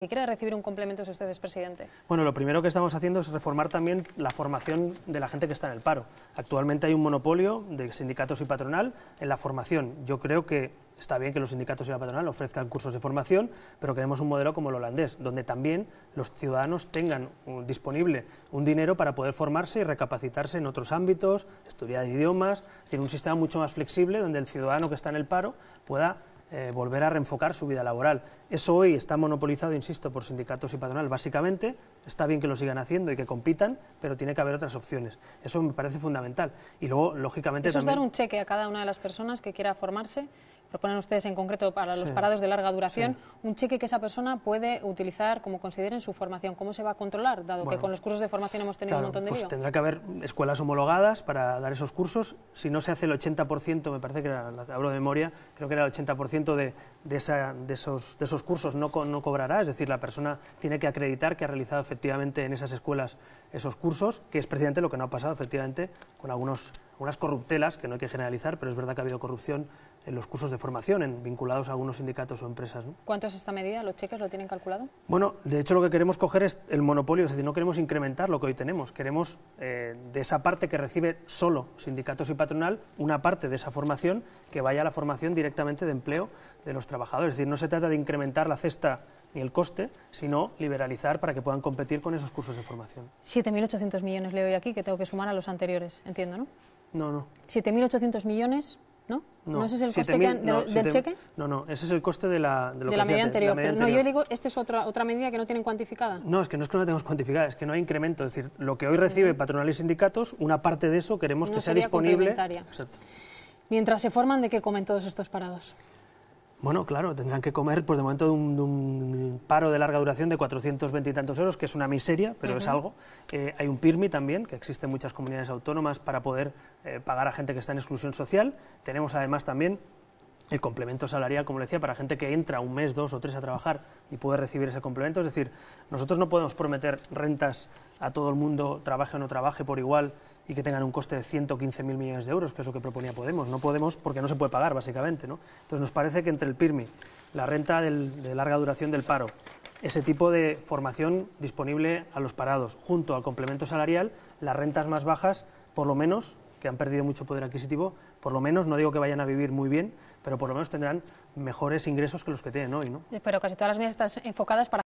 ¿Qué quiere recibir un complemento si usted es presidente. Bueno, lo primero que estamos haciendo es reformar también la formación de la gente que está en el paro. Actualmente hay un monopolio de sindicatos y patronal en la formación. Yo creo que está bien que los sindicatos y la patronal ofrezcan cursos de formación, pero queremos un modelo como el holandés, donde también los ciudadanos tengan disponible un dinero para poder formarse y recapacitarse en otros ámbitos, estudiar idiomas, tiene un sistema mucho más flexible donde el ciudadano que está en el paro pueda eh, volver a reenfocar su vida laboral. Eso hoy está monopolizado, insisto, por sindicatos y patronal. Básicamente, está bien que lo sigan haciendo y que compitan, pero tiene que haber otras opciones. Eso me parece fundamental. Y luego, lógicamente. Eso es dar un cheque a cada una de las personas que quiera formarse proponen ustedes en concreto para los parados de larga duración, un cheque que esa persona puede utilizar como consideren su formación. ¿Cómo se va a controlar, dado que con los cursos de formación hemos tenido un montón de pues Tendrá que haber escuelas homologadas para dar esos cursos. Si no se hace el 80%, me parece que hablo de memoria, creo que era el 80% de, esos, cursos no, no cobrará. Es decir, la persona tiene que acreditar que ha realizado efectivamente en esas escuelas esos cursos, que es precisamente lo que no ha pasado efectivamente con algunos unas corruptelas, que no hay que generalizar, pero es verdad que ha habido corrupción en los cursos de formación, en, vinculados a algunos sindicatos o empresas. ¿Cuánto es esta medida? ¿Los cheques lo tienen calculado? Bueno, de hecho lo que queremos coger es el monopolio, es decir, no queremos incrementar lo que hoy tenemos, queremos eh, de esa parte que recibe solo sindicatos y patronal, una parte de esa formación que vaya a la formación directamente de empleo de los trabajadores. Es decir, no se trata de incrementar la cesta ni el coste, sino liberalizar para que puedan competir con esos cursos de formación. 7.800 millones leo doy aquí, que tengo que sumar a los anteriores, entiendo, ¿no? No, no. 7.800 millones, ¿no? ¿no? ¿No ese es el coste del cheque? No, no, ese es el coste de la, de medida anterior, No, yo digo, ¿esta es otra, otra medida que no tienen cuantificada? No, es que no es que no la tengamos cuantificada, es que no hay incremento. Es decir, lo que hoy recibe patronales y sindicatos, una parte de eso queremos que sea disponible. Exacto. Mientras se forman, ¿de qué comen todos estos parados? Bueno, claro, tendrán que comer, por pues, de momento, de un paro de larga duración de 420 y tantos euros, que es una miseria, pero es algo. Eh, hay un PIRMI también, que existe en muchas comunidades autónomas para poder eh, pagar a gente que está en exclusión social. Tenemos además también el complemento salarial, como le decía, para gente que entra un mes, dos o tres a trabajar y puede recibir ese complemento. Es decir, nosotros no podemos prometer rentas a todo el mundo, trabaje o no trabaje por igual, y que tengan un coste de 115.000 millones de euros, que es lo que proponía Podemos. No podemos porque no se puede pagar, básicamente. ¿no? Entonces, nos parece que entre el PIRMI, la renta de larga duración del paro, ese tipo de formación disponible a los parados, junto al complemento salarial, las rentas más bajas, por lo menos, que han perdido mucho poder adquisitivo, por lo menos, no digo que vayan a vivir muy bien, pero por lo menos tendrán mejores ingresos que los que tienen hoy. ¿no? Pero casi todas las medidas están enfocadas para